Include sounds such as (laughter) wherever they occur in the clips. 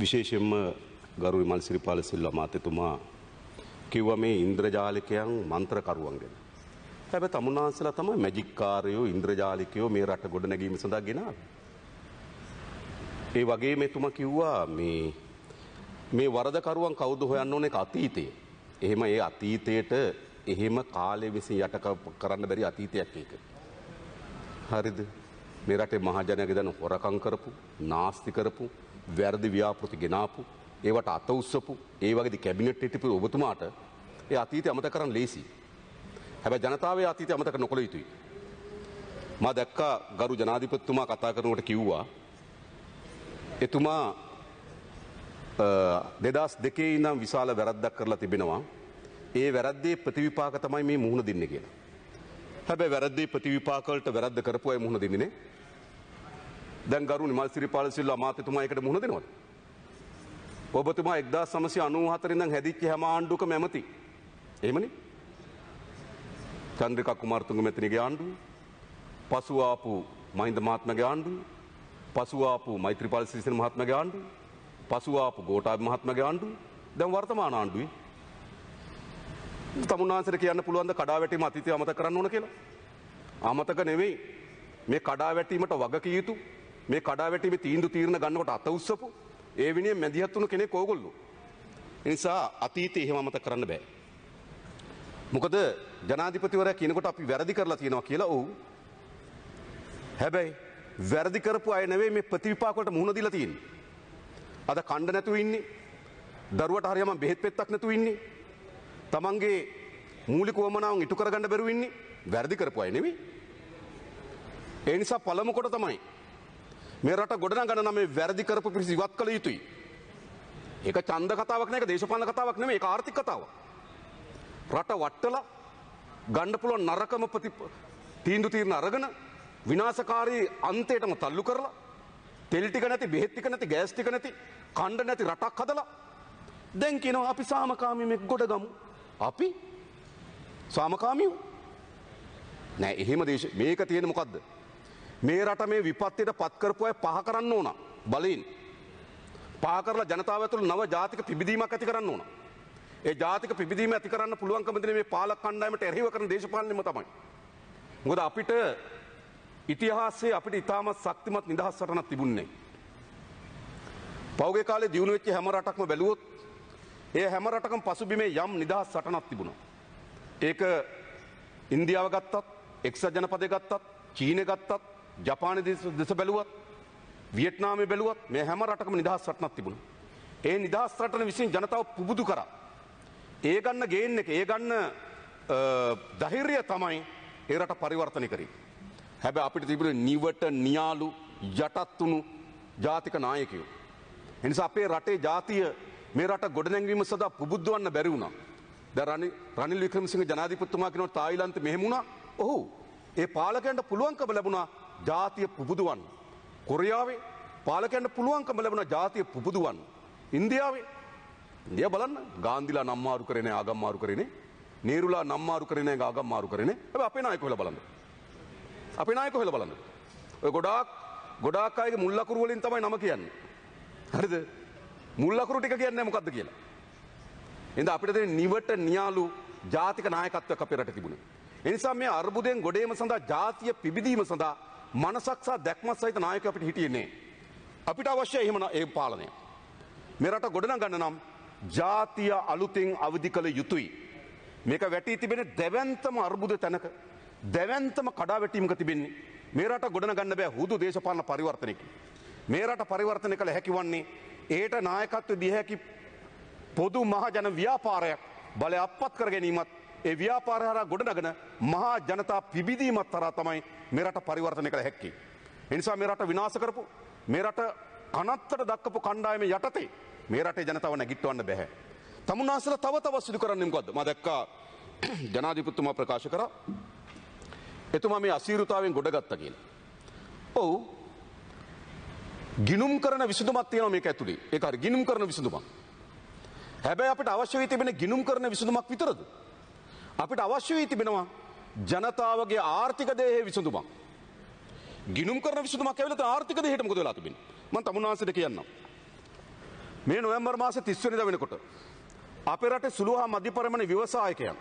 විශේෂයෙන්ම ගරු විමල් සිරිපාල සිල්වා මාතෙතුමා කිව්වා මේ ඉන්ද්‍රජාලිකයන් මන්ත්‍රකරුවන් ගැන. හැබැයි තමුන්වහන්සේලා තමයි මැජික්කාරයෝ ඉන්ද්‍රජාලිකයෝ මේ රට ගොඩනැගීම සඳහා ගෙනාවේ. ඒ වගේ මෙතුමා කිව්වා මේ මේ වරදකරුවන් කවුද හොයන්න ඕනේ අතීතයේ. එහෙම ඒ අතීතයට එහෙම කාලය විසින් යට කරන්න බැරි අතීතයක් ඒක. හරිද? මේ රටේ මහජනයාගේ දැන හොරකම් කරපු, නාස්ති කරපු, වැරදි ව්‍යාපෘති ගෙනාපු, ඒවට අත උස්සපු, ඒ වගේදී කැබිනට් හිටපු ඔබතුමාට ඒ අතීතය අමතක කරන්න ලේසි. හැබැයි ජනතාවේ අතීතය අමතක නොකළ යුතුයි. මා දැක්කා ගරු ජනාධිපතිතුමා කතා කරනකොට කිව්වා එතුමා දෙදස් දෙකේ ඉනම් විශාල වැරද්දක් කරලා තිබෙනවා. ඒ වැරද්දේ ප්‍රතිවිපාක තමයි මේ මුහුණ දෙන්න කියලා. හැබැ වැරද්දේ ප්‍රතිවිපාකවලට වැරද්ද කරපුවයි මුහුණ දෙන්නේ දැන් ගරු නිමල් සිරිපාල සිල්වා අමාත්‍යතුමා ඒකට මුහුණ දෙනවද? ඔබතුමා 1994 ඉඳන් හැදිච්ච හැම ආණ්ඩුවකම ඇමති. එහෙමනේ? චන්ද්‍රිකා කුමාරතුංග මෙතනගේ ආණ්ඩුව. පසු ආපු මහින්ද මහත්මගේ ආණ්ඩුව. පසු ආපු මෛත්‍රීපාල සිරිසේන මහත්මගේ ආණ්ඩුව. පසු ආපු ගෝඨාභය මහත්මගේ ආණ්ඩුව. දැන් වර්තමාන ආණ්ඩුවේ තමුන්නාන්සට කියන්න පුළුවන්ද කඩාවැටීම අතීතය අමතක කරන්න ඕන කියලා. අමතක නෙවෙයි මේ කඩාවැටීමට වග කිය යුතු මේ කඩාවැටීමේ තීන්දුව තීරණ ගන්නකොට අත උස්සපු ඒ විනියෙන් මැදිහත් වුණු කෙනෙක් ඕගොල්ලෝ. ඒ නිසා අතීතේ එහෙම අමතක කරන්න බෑ. මොකද ජනාධිපතිවරයා කියනකොට අපි වැරදි කරලා තියෙනවා කියලා ඔව්. හැබැයි වැරදි කරපු අය නෙවෙයි මේ ප්‍රතිවිපාක වලට මුහුණ දීලා තියෙන්නේ. අද කණ්ඩ නැතුව ඉන්නේ. දරුවට හරියම බෙහෙත් පෙත්තක් නැතුව ඉන්නේ. තමන්ගේ මූලික වමනාවන් ඉටු කරගන්න බැරුව ඉන්නේ. වැරදි කරපු අය නෙවෙයි. ඒ නිසා පළමු කොට තමයි මේ රට ගොඩනගන නම් මේ වැරදි කරපු පිරිස ඉවත් කළ යුතුයි. ඒක ඡන්ද කතාවක් නෑ ඒක දේශපාලන කතාවක් නෙමෙයි ඒක ආර්ථික කතාවක්. රට වට්ටලා ගන්න පුළුවන් නරකම ප්‍රති තීන්දුව తీරන අරගෙන විනාශකාරී අන්තයටම තල්ලු කරලා තෙල් ටික නැති බෙහෙත් ටික නැති ගෑස් ටික නැති කණ්ඩ නැති රටක් හදලා දැන් කියනවා අපි සාමකාමීමෙක් ගොඩගමු. අපි සාමකාමීව නෑ එහෙම දේශ මේක තියෙන මොකද්ද? මේ රට මේ විපත්තියට පත්කරපු අය පහ කරන්න ඕන බලයෙන්. පාකරල ජනතාව ඇතුළ නව ජාතික පිබිදීමක් ඇති කරන්න ඕන. ඒ ජාතික පිබිදීම ඇති කරන්න පුළුවන්කමදින මේ පාලක් කණ්ඩායමට එරහිව කරන දේශපාලනම තමයි. මොකද අපිට ඉතිහාසයේ අපිට ඉතාමත් ශක්තිමත් නිදහස් සටනක් තිබුණේ. පෞගේ කාලේ දියුණු වෙච්ච හැම රටක්ම බැලුවොත් ඒ හැම රටකම පසුබිමේ යම් නිදහස් සටනක් තිබුණා. ඒක ඉන්දියාව ගත්තත්, එක්සත් ජනපදය ගත්තත්, චීන ගත්තත්, ජපාන දෙස බැලුවත් වියට්නාම බැලුවත් මේ හැම රටකම නිදහස් වටනක් තිබුණ. ඒ නිදහස් රටන විසින් ජනතාව පුබුදු කර. ඒ ගන්න ගේන්න එක ඒ ගන්න දහිරය තමයි ඒරට පරිවර්තනය කරේ. හැබැ අපිට තිබුණ නිවට නියාලු යටත්තුුණු ජාතික නායකයෝ. එනිසා අපේ රටේ ජාතිය මේ රට ගොඩනැගවීම සඳහා පුබුද්ධවන්න බැරිවුණා. ද රනිල් වික්‍රමසිංහ ජනාධිපත්තුමා කිනොට තායිලන්ත මෙහෙමුණා ඔහු ඒ පාලකයන්ට පුළුවන්කම ලැබුණා ජාතිය පුබුදුවන්. කොරියාවේ පාලකයන්ට පුළුවන්කම ලැබෙන ජාතිය පුබුදුවන්. ඉන්දියාවේ ඉදිය බලන්න ගාන්දිලා නම්මාරු කරන ආගම්මාරු කරනේ නේරුලා නම්මාරු කරන ආගම්මාරු කරන ඇ අපේ නායක හොල බලන්න. අපි නායක හොල බලන්න. ඔය ගොඩාක් ගොඩාක් අයගේ මුල්ලකුරුවලින් තමයි නම කියන්නේ. හරිද මුල්ලකුරු ටික කියන්නේ මොකක්ද කියලා. එඳ අපිට දෙන නිවට නියාලු ජාතික නායකත්වයක් අපේ රට තිබුණේ. එනිසා මේ අර්බුදයෙන් ගොඩේම සඳහා ජාතිය පිබිදීම සඳහා මනසක්සා දැක්මත් සහිත නායක අපිට හිටියන්නේ. අපිට අවශ්‍ය එහෙම ඒ පාලනය. මෙරට ගොඩන ගන්න නම් ජාතිය අලුතින් අවධි කළ යුතුයි. මේක වැටී තිබෙන දැවන්තම අර්බුද තැනක දැවන්තම කඩා වැටීමක තිබෙන්නේ මේරට ගොඩන ගන්න බෑ හුදු දේශපාලන පරිවර්තනයකි. මේරට පරිවර්තනය කළ හැකිවන්නේ ඒට නායකත්ව දිහැකි පොදු මහජන ව්‍යාපාරයක් බලය අපත් කර ගැනීමත් ඒ ව්‍යාපාරහර ගොඩනගෙන මහා ජනතා පිබිදීමත් තරා තමයි මෙරට පරිවර්තනය කළ හැක්කේ. එනිසා මෙරට විනාස කරපු මෙරට අනත්තට දක්කපු කණ්ඩායම යටතේ මේරට ජනතාව නැගිටවන්න බැහැ. තමුණනාසල තව තව සිදු කරන්නෙම කොද ම දැක්කා (clears throat) ජනාධිපත්තුමා ප්‍රකාශ කර එතුමා මේ අසීරුතාවෙන් ගොඩගත්ත කියලා. ඔවු ගිනුම් කරන විසුමත් යන මේක ඇතුළේ එක ගිනුම් කරන විසඳුමක්. හැබැ අපට අවශ්‍යවී තිබෙන ගිනුම් කරන විසඳුමක් විතරද. අපිට අවශ්‍ය වී තිබෙනවා ජනතාවගේ ආර්ථික දේහේ විසඳුමක්. ගිනුම් කරන විසඳුමක් ඇවිල්ලා තියෙන ආර්ථික දේහයට මොකද වෙලා තිබෙන්නේ? මම තමුන්වහන්සේට කියන්නම්. මේ නොවැම්බර් මාසේ 30 වෙනිදා වෙනකොට අපේ රටේ සුළු හා මධ්‍ය පරිමාණ ව්‍යවසායකයන්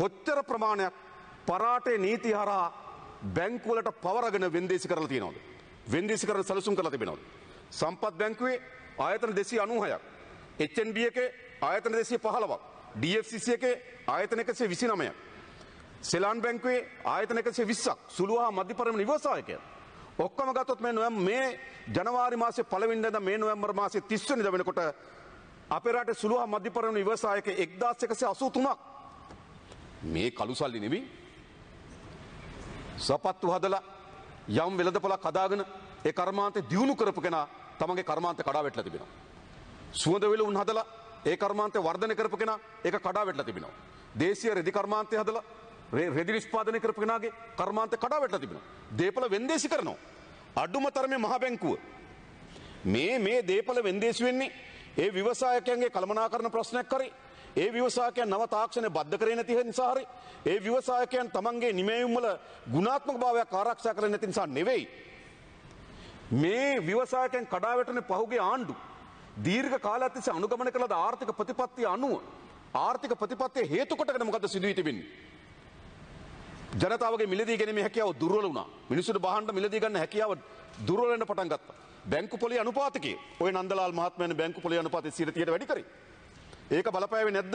කොච්චර ප්‍රමාණයක් පරාටේ නීති හරහා බැංකුවලට පවරගෙන වෙන්දේසි කරලා තියෙනවද? වෙන්දේසි කරලා සැලසුම් කරලා තිබෙනවද? සම්පත් බැංකුවේ ආයතන 296ක්, HNB එකේ ආයතන 215ක්, DFCC එකේ ආයතන 129ක්. සෙලාන් බැංකුවේ ආයතන 120ක්. සුළු හා මධ්‍ය පරිමාණ ව්‍යවසායකයන්. ඔක්කොම ගත්තොත් මේ නොවැම් මේ ජනවාරි මාසේ පළවෙනිදා ඉඳන් මේ නොවැම්බර් මාසේ 30 වෙනිදා වෙනකොට අපේ රටේ සුළු හා මධ්‍ය පරිමාණ ව්‍යවසායක 1183ක්. මේ කළු සල්ලි නෙවෙයි. සපත්තු හදලා යම් වෙළඳපොලක් හදාගෙන ඒ කර්මාන්තේ දියුණු කරපු කෙනා තමන්ගේ කර්මාන්ත කඩාවැටලා තිබෙනවා. සුවඳ විලවුන් හදලා ඒ කර්මාන්තය වර්ධනය කරපු කෙනා ඒක කඩා වැටලා තිබෙනවා. දේශීය රෙදි කර්මාන්තය හදලා රෙදි නිෂ්පාදනය කරපු කෙනාගේ කර්මාන්තය කඩා වැටලා තිබෙනවා. දේපල වෙන්දේසි කරනවා. අඩුම තරමේ මහ බැංකුව මේ මේ දේපල වෙන්දේසි වෙන්නේ ඒ ව්‍යවසායකයන්ගේ කළමනාකරන ප්‍රශ්නයක් කරේ ඒ ව්‍යවසායකයන් නව තාක්ෂණය බද්ධ කරේ නැති නිසා හරි ඒ ව්‍යවසායකයන් තමන්ගේ නිමැයුම් වල ගුණාත්මක භාවයක් ආරක්ෂා කරන්නේ නැති නිසා නෙවෙයි මේ ව්‍යවසායකයන් කඩාවැටෙන පහුගේ ආණ්ඩු දීර්ඝ කාලයක් තිස්සේ අනුගමනය කළද ආර්ථික ප්‍රතිපත්තිය අනුව ආර්ථික ප්‍රතිපත්තිය හේතු කොටගෙන මොකද සිදු වී තිබෙන්නේ? ජනතාවගේ මිලදී ගැනීමේ හැකියාව දුර්වල වුණා. මිනිසුන්ට බහන්න මිලදී ගන්න හැකියාව දුර්වල වෙන්න පටන් ගත්තා. බැංකු පොලේ අනුපාතකයේ ඔය නන්දලාල් මහත්මයාගේ බැංකු පොලේ අනුපාතය 100ට වැඩි කරේ. ඒක බලපෑවේ නැද්ද?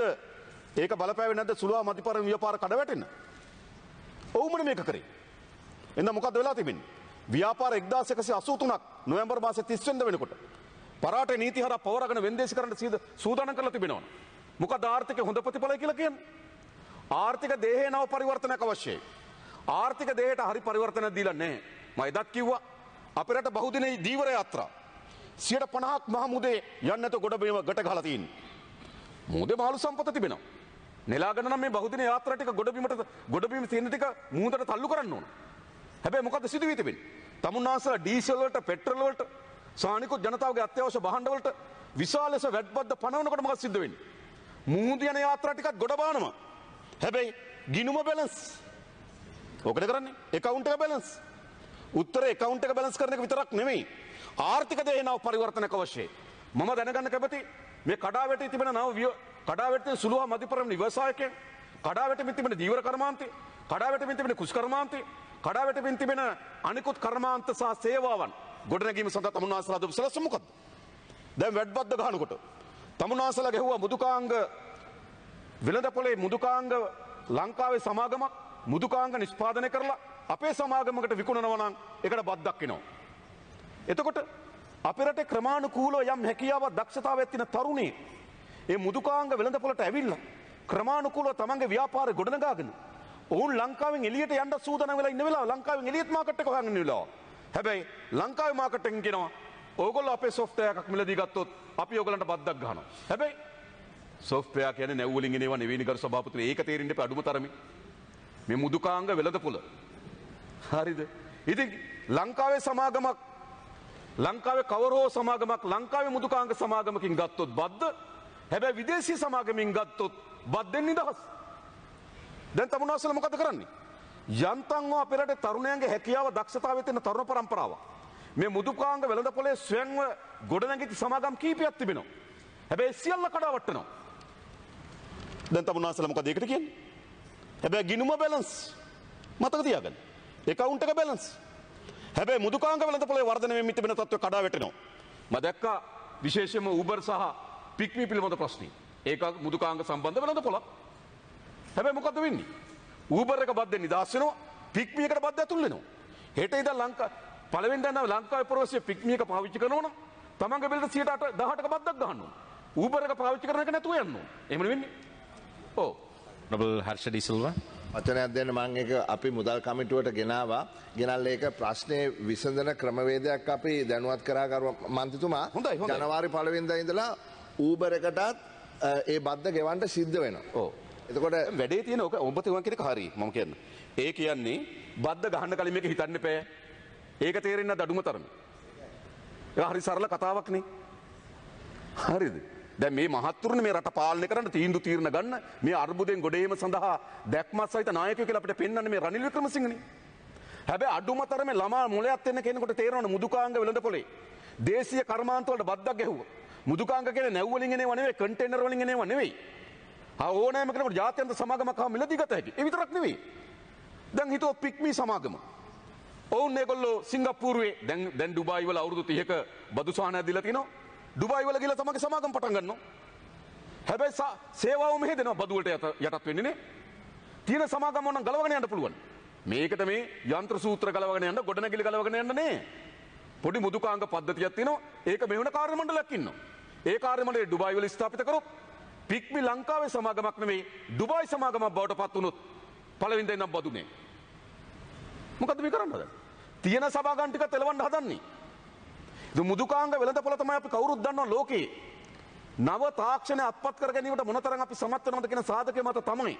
ඒක බලපෑවේ නැද්ද සුළුවා මධිපරම ව්‍යාපාර කඩවැටෙන්න? ඔවුමනේ මේක කරේ. එන්න මොකද්ද වෙලා තිබෙන්නේ? ව්‍යාපාර 1183ක් නොවැම්බර් මාසේ 30 වෙනිදා වෙනකොට පරාට නීති හර පවරගෙන වෙන්දේශ කරන්න සීද සූදානම් කරලා තිබෙනවා. මොකද ආර්ථික හොඳ ප්‍රතිඵලයි කියලා කියන්නේ. ආර්ථික දේහේ නව පරිවර්තනයක් අවශ්‍යයි. ආර්ථික දේහයට හරි පරිවර්තනයක් දීලා නැහැ. මම එදත් කිව්වා අපේ රට බහුදිනේ දීවර යාත්‍රා 50ක් මහමුදේ යන්නේ නැත ගොඩ බිම ගැට ගහලා තියෙන්නේ. මුහුදේ මහලු සම්පත තිබෙනවා. නෙලාගෙන නම් මේ බහුදින යාත්‍රා ටික ගොඩබිමට ගොඩබිම තියෙන ටික මුහුදට තල්ලු කරන්න ඕන. හැබැයි මොකද්ද සිදුවී තිබෙන්නේ? තමුන්නාසලා ඩීසල් වලට පෙට්‍රල් වලට සානිකුත් ජනතාවගේ අත්‍යවශ්‍ය බහන්ඩවලට විශාල ලෙස වැඩ්බද්ද පනවනකොට මොකක් සිද්ධ වෙන්නේ? මුහුදු යන යාත්‍රා ටිකක් ගොඩ බානවා. හැබැයි ගිණුම බැලන්ස්. ඕකද කරන්නේ? account එක බැලන්ස්. උත්තරේ account එක බැලන්ස් කරන එක විතරක් නෙමෙයි. ආර්ථික දේනාව පරිවර්තනයක් අවශ්‍යයි. මම දැනගන්න කැමති මේ කඩාවැටේ තිබෙන නව කඩාවැටේ සුළුවා මධ්‍යපරම් ව්‍යවසායකයන් කඩාවැටෙමින් තිබෙන දීවර කර්මාන්තය, කඩාවැටෙමින් තිබෙන කුස් කර්මාන්තය, කඩාවැටෙමින් තිබෙන අනිකුත් කර්මාන්ත සහ සේවාවන් ගොඩනැගීම සඳහා තමුන්වහන්සේලා දීපු සලස්ස මොකද්ද? දැන් වැඩබද්ද ගහනකොට තමුන්වහන්සේලා ගැහුවා මුදුකාංග වෙළඳපොලේ මුදුකාංග ලංකාවේ සමාගමක් මුදුකාංග නිෂ්පාදනය කරලා අපේ සමාගමකට විකුණනවා නම් ඒකට බද්දක් එනවා. එතකොට අපේ රටේ ක්‍රමානුකූලව යම් හැකියාවක් දක්ෂතාවයක් තියෙන තරුණේ ඒ මුදුකාංග වෙළඳපොලට ඇවිල්ලා ක්‍රමානුකූලව තමන්ගේ ව්‍යාපාරය ගොඩනගාගෙන ඔවුන් ලංකාවෙන් එළියට යන්න සූදානම් වෙලා ඉන්න වෙලාව ලංකාවෙන් එළියට මාකට් එක හොයන්න වෙලාව හැබැයි ලංකාව මාකටෙන් කෙනවා ඕගොල් අපේ සොෆ්ටයක් මිලදී ගත්තොත් අපි ඔගලට බද්දක් ගහන හැබැයි සොෆ්ටය කියන නැවලින් ඒවා නිවනිකර සභාපතුල ඒක තේරෙන්නට අඩුම තරමේ මේ මුදුකාංග වෙළඳ පුළ හරිද ඉතින් ලංකාවේ සමාගමක් ලංකාවේ කවරෝ සමාගමක් ලංකාවේ මුදුකාංග සමාගමකින් ගත්තොත් බද්ද හැබැයි විදේශී සමාගමින් ගත්තොත් බද්දෙන් නිදහස් දැන් තමුනාසල මොකද කරන්නේ යන්තම් අපරට තරුණයන්ගේ හැකියාව දක්ෂතාවය තියෙන තරුණ පරම්පරාව. මේ මුදුකාංග වෙළඳපොලේ ස්වයංව ගොඩනැගිච්ච සමාගම් කීපයක් තිබෙනවා. හැබැයි සියල්ල කඩාවට්ටනවා. දැන් තමුන්නාසලා මොකද ඒකට කියන්නේ? හැබැයි ගිනුම බැලන්ස් මතක තියාගන්න. account එක බැලන්ස්. හැබැයි මුදුකාංග වෙළඳපොලේ වර්ධනය වෙමින් තිබෙන තත්ත්වය කඩාවැටෙනවා. මම දැක්කා විශේෂයෙන්ම Uber සහ Pickme පිළිබඳ ප්‍රශ්නේ. ඒක මුදුකාංග සම්බන්ධ වෙළඳපොලක්. හැබැයි මොකද වෙන්නේ? ඌබරක බද්ධ නිදස්සනවා පික්මියකට බද්ධ ඇතුල්ලෙනවා. හෙට ඉද ලංකා පලවෙෙන්දන්න ලංකා පරවසය පික්මියක පාවිච්චි කරනවන තමන්ග බෙල්ට සියටට දහට බද්දක් ගන්න. ඌබරක පාවිච්චි කරනක නැතුව යන්න එම වෙන්නේ ඕ නොබල් හර්ෂ ඩිසල්වා. වචනයක් දෙන්න මං එක අපි මුදල් කමිටුවට ගෙනවා ගෙනල් ඒක ප්‍රශ්නය විසඳන ක්‍රමවේදයක් අපි දැනුවත් කරාකර මන්තිතුමා හොඳයි ජනවාරි පලවෙන්ද ඉඳලා ඌබරකටත් ඒ බද්ධ ගෙවන්ට සිද්ධ වෙන ඕ එතකොට වැඩේ තියෙන ඕක ඔබතුමා කියන එක හරි මම කියන්නේ. ඒ කියන්නේ බද්ද ගහන්න කලින් මේක හිතන්න එපා. ඒක තේරෙන්නේ නැද්ද අඩුම තරමේ? ඒක හරි සරල කතාවක්නේ. හරිද? දැන් මේ මහත්තුරුනේ මේ රට පාලනය කරන්න තීන්දුව తీරන ගන්න මේ අර්බුදෙන් ගොඩේම සඳහා දැක්මත් සහිත නායකයෝ කියලා අපිට පෙන්වන්නේ මේ රනිල් වික්‍රමසිංහනේ. හැබැයි අඩුම තරමේ ළමා මුලයත් එන්න කෙනෙකුට තේරෙනවනේ මුදුකාංග වෙළඳ පොලේ. දේශීය කර්මාන්ත වලට බද්දක් ගැහුවා. මුදුකාංග කියන්නේ නැව් වලින් එනේව නෙවෙයි කන්ටේනර් වලින් එනේව නෙවෙයි. හා ඕනෑම කෙනෙකුට ජාත්‍යන්තර සමාගමක් හා මිලදී ගත හැකි. ඒ විතරක් නෙවෙයි. දැන් හිතුව පික්මි සමාගම. ඔවුන් ඒගොල්ලෝ සිංගප්පූරුවේ දැන් දැන් ඩුබායි වල අවුරුදු 30ක බදුසහන ඇදලා තිනවා. ඩුබායි වල ගිහලා තමගේ සමාගම් පටන් ගන්නවා. හැබැයි සේවාව මෙහෙ දෙනවා බදු වලට යටත් වෙන්නේ නේ. තියෙන සමාගම් ඕනම් ගලවගෙන යන්න පුළුවන්. මේකට මේ යන්ත්‍ර සූත්‍ර ගලවගෙන යන්න ගොඩනැගිලි ගලවගෙන යන්න නේ. පොඩි මුදුකාංග පද්ධතියක් තියෙනවා. ඒක මෙහෙණ කාර්ය මණ්ඩලයක් ඉන්නවා. ඒ කාර්ය මණ්ඩලය ඩුබායි වල ස්ථාපිත කරොත් පික්මි ලංකාවේ සමාගමක් නෙවෙයි දුබායි සමාගමක් බවට පත් වුණොත් පළවෙනිදා ඉඳන් බදුනේ. මොකද්ද මේ කරන්නේ? තියෙන සභාගම් ටික තෙලවන්න හදන්නේ. ඉතින් මුදුකාංග වෙළඳපොළ තමයි අපි කවුරුත් දන්නවා ලෝකේ. නව තාක්ෂණය අත්පත් කර ගැනීමට මොනතරම් අපි සමත් වෙනවද කියන සාධකය මත තමයි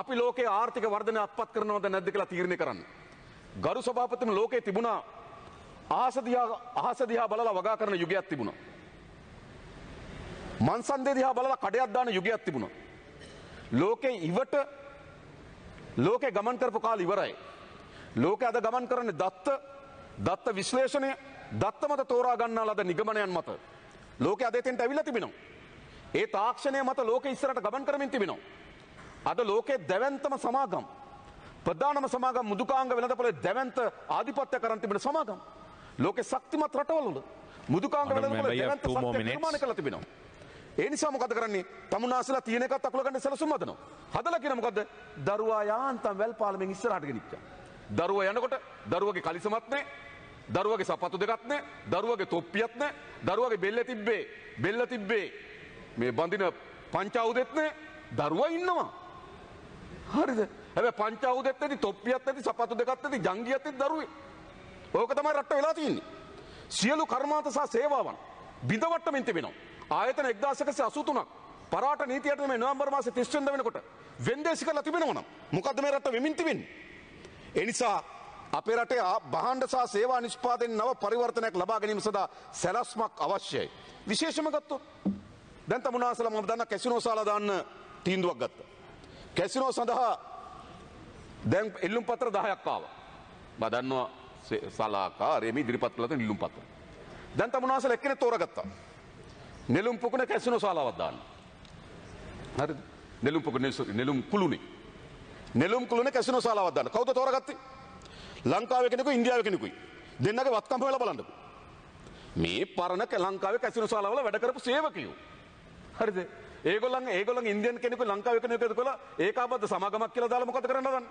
අපි ලෝකයේ ආර්ථික වර්ධනය අත්පත් කරනවද නැද්ද කියලා තීරණය කරන්නේ. ගරු සභාපතිතුම ලෝකේ තිබුණා ආසදියා ආසදියා බලලා වගා කරන යුගයක් තිබුණා. මන්සන්දේ දිහා බලලා කඩයක් දාන යුගයක් තිබුණා. ලෝකේ ඉවට ලෝකේ ගමන් කරපු කාලේ ඉවරයි. ලෝකේ අද ගමන් කරන්නේ දත්ත දත්ත විශ්ලේෂණය දත්ත මත තෝරා ගන්නා ලද නිගමනයන් මත. ලෝකේ අද එතෙන්ට ඇවිල්ලා තිබෙනවා. ඒ තාක්ෂණය මත ලෝකේ ඉස්සරහට ගමන් කරමින් තිබෙනවා. අද ලෝකේ දැවැන්තම සමාගම් ප්‍රධානම සමාගම් මුදුකාංග වෙළඳපොලේ දැවැන්ත ආධිපත්‍ය කරන් තිබෙන සමාගම්. ලෝකේ ශක්තිමත් රටවල මුදුකාංග වෙළඳපොලේ දැවැන්ත සත්‍ය නිර්මාණය කරලා තිබෙනවා. ඒ නිසා මොකද කරන්නේ? තමුනාසලා තියෙන එකත් අකුල ගන්න සැලසුම් හදනවා. හදලා කියන මොකද්ද? දරුවා යාන්තම් වැල් පාලමෙන් ඉස්සරහට ගෙනිච්චා. දරුවා යනකොට දරුවගේ කලිසමත් නැහැ. දරුවගේ සපත්තු දෙකක් නැහැ. දරුවගේ තොප්පියක් නැහැ. දරුවගේ බෙල්ල තිබ්බේ. බෙල්ල තිබ්බේ. මේ බඳින පංචාවුදෙත් නැහැ. දරුවා ඉන්නවා. හරිද? හැබැයි පංචාවුදෙත් නැති තොප්පියක් නැති සපත්තු දෙකක් නැති ජංගියක් නැති දරුවෙක්. ඕක තමයි රට වෙලා තියෙන්නේ. සියලු කර්මාන්ත සහ සේවාවන් බිඳවට්ටමින් තිබෙනවා. ආයතන 1183ක් පරාට නීතියට මේ නොවැම්බර් මාසේ 30 වෙනිදා වෙනකොට වෙන්දේසි කරලා තිබෙනවා නම් මොකද්ද මේ රට වෙමින් තිබෙන්නේ? ඒ නිසා අපේ රටේ බහන්ඩ සහ සේවා නිෂ්පාදන නව පරිවර්තනයක් ලබා ගැනීම සඳහා සැලැස්මක් අවශ්‍යයි. විශේෂම ගත්තොත් දැන් තමුනාසල මම දන්න කැසිනෝ ශාලා දාන්න තීන්දුවක් ගත්තා. කැසිනෝ සඳහා දැන් එල්ලුම් පත්‍ර 10ක් ආවා. මම දන්නවා සලාකාරයේ මේ ඉදිරිපත් කළ තියෙන ඉල්ලුම් පත්‍ර. දැන් තමුනාසල එක්කෙනෙක් තෝරගත්තා. නෙළුම් පොකුණ කැසිනෝ ශාලාවක් දාන්න. හරිද? නෙළුම් පොකුණ නෙළුම් කුළුනේ. නෙළුම් කුළුනේ කැසිනෝ ශාලාවක් දාන්න. කවුද තෝරගත්තේ? ලංකාවේ කෙනෙකුයි ඉන්දියාවේ කෙනෙකුයි. දෙන්නගේ වත්කම් වෙලා බලන්නකො. මේ පරණ ලංකාවේ කැසිනෝ ශාලාවල වැඩ කරපු සේවකයෝ. හරිද? ඒගොල්ලන් ඒගොල්ලන් ඉන්දියන් කෙනෙකුයි ලංකාවේ කෙනෙකුයි කියලා ඒකාබද්ධ සමාගමක් කියලා දාලා මොකද කරන්න හදන්නේ?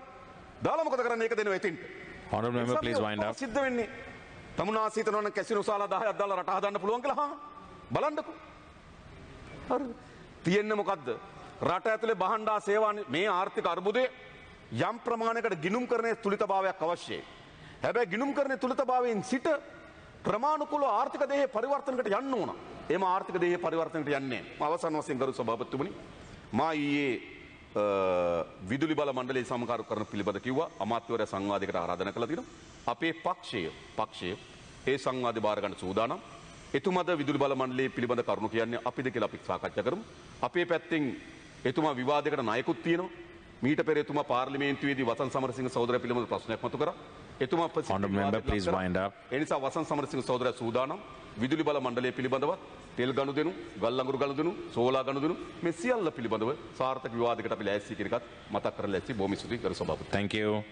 දාලා මොකද කරන්නේ? ඒක දෙනවා ඉතින්. Honorable member please wind up. සිද්ධ වෙන්නේ. තමුනාසීතනවන කැසිනෝ ශාලා 10ක් දාලා රට හදන්න පුළුවන් කියලා හා. බලන්නකෝ. හරිද? තියෙන්නේ මොකද්ද? රට ඇතුලේ බහණ්ඩා සේවා මේ ආර්ථික අර්බුදය යම් ප්‍රමාණයකට ගිණුම් කරන්නේ තුලිතභාවයක් අවශ්‍යයි. හැබැයි ගිණුම් කරන්නේ තුලිතභාවයෙන් සිට ක්‍රමානුකූලව ආර්ථික දේහේ පරිවර්තනකට යන්න ඕන. එම ආර්ථික දේහේ පරිවර්තනකට යන්නේ නැහැ. අවසන් වශයෙන් ගරු සභාපතිතුමනි මා ඊයේ විදුලි බල මණ්ඩලයේ සමකාරු කරන පිළිබඳ කිව්වා අමාත්‍යවරයා සංවාදයකට ආරාධනා කළා තියෙනවා. අපේ පක්ෂය පක්ෂය ඒ සංවාදේ බාර ගන්න සූදානම්. එතුමාද විදුලි බල මණ්ඩලයේ පිළිබඳ කරුණු කියන්නේ අපිද කියලා අපි සාකච්ඡා කරමු. අපේ පැත්තෙන් එතුමා විවාදයකට ණයකුත් තියෙනවා. මීට පෙර එතුමා පාර්ලිමේන්තුවේදී වසන් සමරසිංහ සහෝදරය පිළිබඳ ප්‍රශ්නයක් මතු කරා. එතුමා එනිසා වසන් සමරසිංහ සහෝදරය සූදානම් විදුලි බල මණ්ඩලය පිළිබඳවත් තෙල් ගනුදෙනු, ගල් අඟුරු ගනුදෙනු, සෝලා ගනුදෙනු මේ සියල්ල පිළිබඳව සාර්ථක විවාදයකට අපි ලෑස්ති කියන එකත් මතක් කරලා ඇති බොහොම ස්තුතියි කරු සභාපති. Thank you.